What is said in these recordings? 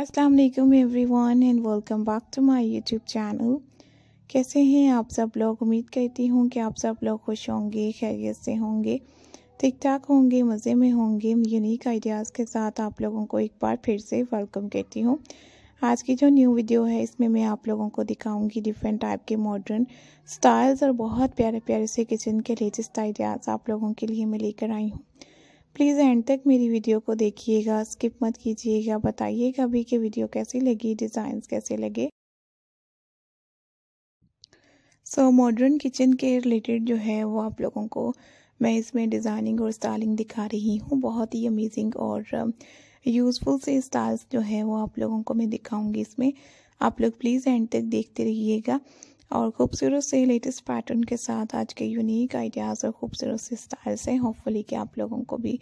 अस्सलाम वालेकुम everyone and welcome back to my YouTube channel कैसे हैं आप सब लोग उम्मीद करती हूँ कि आप सब लोग खुश होंगे खैरियत से होंगे ठीक ठाक होंगे मज़े में होंगे यूनिक आइडियाज़ के साथ आप लोगों को एक बार फिर से वेलकम करती हूँ आज की जो न्यू वीडियो है इसमें मैं आप लोगों को दिखाऊंगी डिफरेंट टाइप के मॉडर्न स्टाइल्स और बहुत प्यारे प्यारे से किचन के लेटेस्ट आइडियाज़ आप लोगों के लिए मैं लेकर आई हूँ प्लीज़ एंड तक मेरी वीडियो को देखिएगा स्किप मत कीजिएगा बताइएगा भी कि वीडियो कैसी लगी डिज़ाइंस कैसे लगे सो मॉडर्न किचन के रिलेटेड जो है वो आप लोगों को मैं इसमें डिज़ाइनिंग और स्टाइलिंग दिखा रही हूँ बहुत ही अमेजिंग और यूज़फुल um, से स्टाइल्स जो है वो आप लोगों को मैं दिखाऊंगी इसमें आप लोग प्लीज़ एंड तक देखते रहिएगा और खूबसूरत से लेटेस्ट पैटर्न के साथ आज के यूनिक आइडियाज़ और खूबसूरत से स्टाइल्स हैं होपफुली कि आप लोगों को भी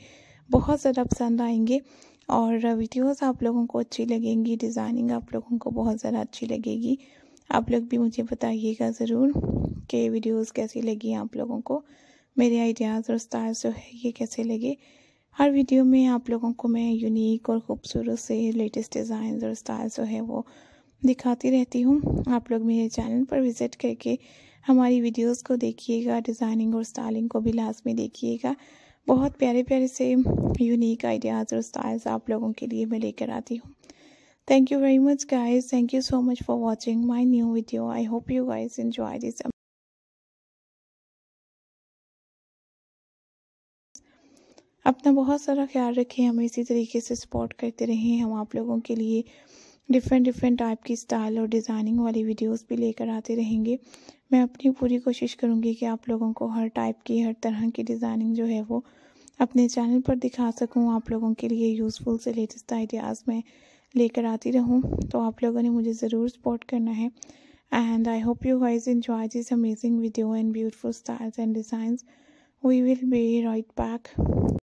बहुत ज़्यादा पसंद आएंगे और वीडियोस आप लोगों को अच्छी लगेंगी डिज़ाइनिंग आप लोगों को बहुत ज़्यादा अच्छी लगेगी आप लोग भी मुझे बताइएगा ज़रूर कि वीडियोस कैसी लगी आप लोगों को मेरे आइडियाज़ और स्टाइल्स जो है ये कैसे लगे हर वीडियो में आप लोगों को मैं यूनिक और ख़ूबसूरत से लेटेस्ट डिज़ाइन और स्टाइल्स जो है वो दिखाती रहती हूँ आप लोग मेरे चैनल पर विज़िट करके हमारी वीडियोस को देखिएगा डिज़ाइनिंग और स्टाइलिंग को भी लास्ट में देखिएगा बहुत प्यारे प्यारे से यूनिक आइडियाज़ और स्टाइल्स आप लोगों के लिए मैं लेकर आती हूँ thank you very much guys thank you so much for watching my new video I hope you guys enjoy this अपना बहुत सारा ख्याल रखें हमें इसी तरीके से सपोर्ट करते रहें हम आप लोगों के लिए डिफरेंट डिफरेंट टाइप की स्टाइल और डिज़ाइनिंग वाली वीडियोस भी लेकर आते रहेंगे मैं अपनी पूरी कोशिश करूँगी कि आप लोगों को हर टाइप की हर तरह की डिज़ाइनिंग जो है वो अपने चैनल पर दिखा सकूँ आप लोगों के लिए यूज़फुल से लेटेस्ट आइडियाज़ मैं लेकर आती रहूँ तो आप लोगों ने मुझे ज़रूर सपोर्ट करना है and I hope you guys enjoy this amazing video and beautiful styles and designs we will be right back